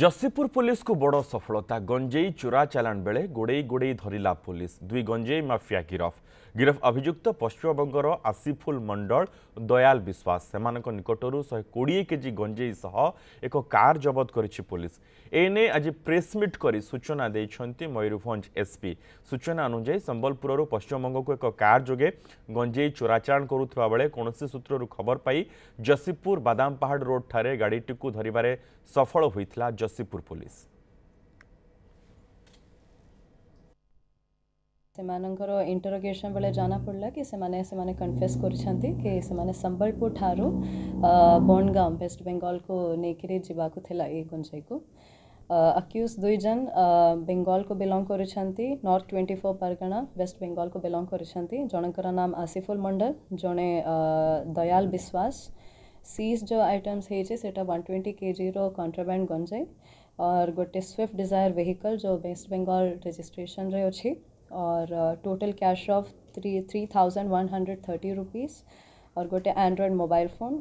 ଯଶୀପୁର ପୋଲିସକୁ ବଡ଼ ସଫଳତା ଗଞ୍ଜେଇ ଚୋରା ଚାଲାଣ ବେଳେ ଗୋଡ଼େଇ ଗୋଡ଼େଇ ଧରିଲା ପୋଲିସ ଦୁଇ ଗଞ୍ଜେଇ ମାଫିଆ ଗିରଫ ଗିରଫ ଅଭିଯୁକ୍ତ ପଶ୍ଚିମବଙ୍ଗର ଆସିଫୁଲ ମଣ୍ଡଳ ଦୟାଲ ବିଶ୍ୱାସ ସେମାନଙ୍କ ନିକଟରୁ ଶହେ କୋଡ଼ିଏ କେଜି ଗଞ୍ଜେଇ ସହ ଏକ କାର ଜବତ କରିଛି ପୋଲିସ ଏନେଇ ଆଜି ପ୍ରେସମିଟ୍ କରି ସୂଚନା ଦେଇଛନ୍ତି ମୟୂରଭଞ୍ଜ ଏସ୍ପି ସୂଚନା ଅନୁଯାୟୀ ସମ୍ବଲପୁରରୁ ପଶ୍ଚିମବଙ୍ଗକୁ ଏକ କାର ଯୋଗେ ଗଞ୍ଜେଇ ଚୋରାଚାଲାଣ କରୁଥିବା ବେଳେ କୌଣସି ସୂତ୍ରରୁ ଖବର ପାଇ ଯଶୀପୁର ବାଦାମପାହାଡ଼ ରୋଡ୍ଠାରେ ଗାଡ଼ିଟିକୁ ଧରିବାରେ ସଫଳ ହୋଇଥିଲା जसीपुर पुलिस से मानकर इंटरोगेसन बेले जाना पड़ा कि कन्फेस कर कि संबलपुर ठारु बणगाम वेस्ट बेंगल को लेकर जवाक ये गुंजई को अक्यूज दुई जन बेंगल को belong north 24 four Pargana west Bengal को बिलंग कर जनकर नाम आसीफुल मंडल जड़े दयाल विश्वास सीज जो आइटम्स हे छे seta 120 kg रो контраબન્ડ ગન સે ઓર ગोटे સ્વિફ્ટ ડિઝાયર vehicles ઓ બેસ બંગાળ રજિસ્ટ્રેશન રયો છે ઓર ટોટલ કેશ ઓફ 3130 rupees ઓર ગोटे Android mobile phone